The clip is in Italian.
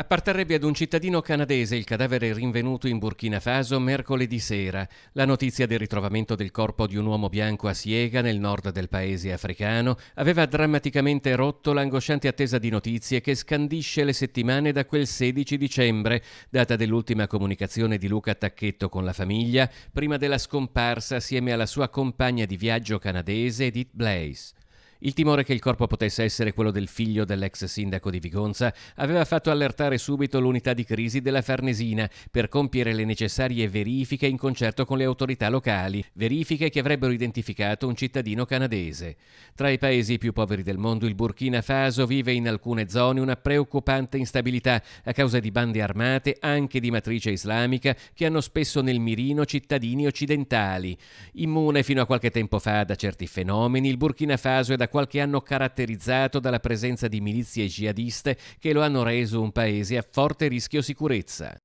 Apparterrebbe ad un cittadino canadese il cadavere rinvenuto in Burkina Faso mercoledì sera. La notizia del ritrovamento del corpo di un uomo bianco a Siega, nel nord del paese africano, aveva drammaticamente rotto l'angosciante attesa di notizie che scandisce le settimane da quel 16 dicembre, data dell'ultima comunicazione di Luca Tacchetto con la famiglia, prima della scomparsa assieme alla sua compagna di viaggio canadese Edith Blaze. Il timore che il corpo potesse essere quello del figlio dell'ex sindaco di Vigonza aveva fatto allertare subito l'unità di crisi della Farnesina per compiere le necessarie verifiche in concerto con le autorità locali, verifiche che avrebbero identificato un cittadino canadese. Tra i paesi più poveri del mondo il Burkina Faso vive in alcune zone una preoccupante instabilità a causa di bande armate anche di matrice islamica che hanno spesso nel mirino cittadini occidentali. Immune fino a qualche tempo fa da certi fenomeni, il Burkina Faso è da da qualche anno caratterizzato dalla presenza di milizie jihadiste che lo hanno reso un paese a forte rischio sicurezza.